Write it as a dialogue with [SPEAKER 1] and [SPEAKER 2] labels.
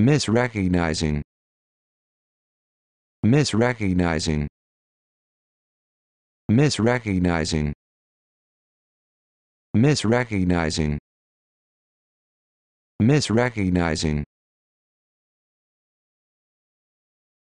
[SPEAKER 1] misrecognizing misrecognizing misrecognizing misrecognizing misrecognizing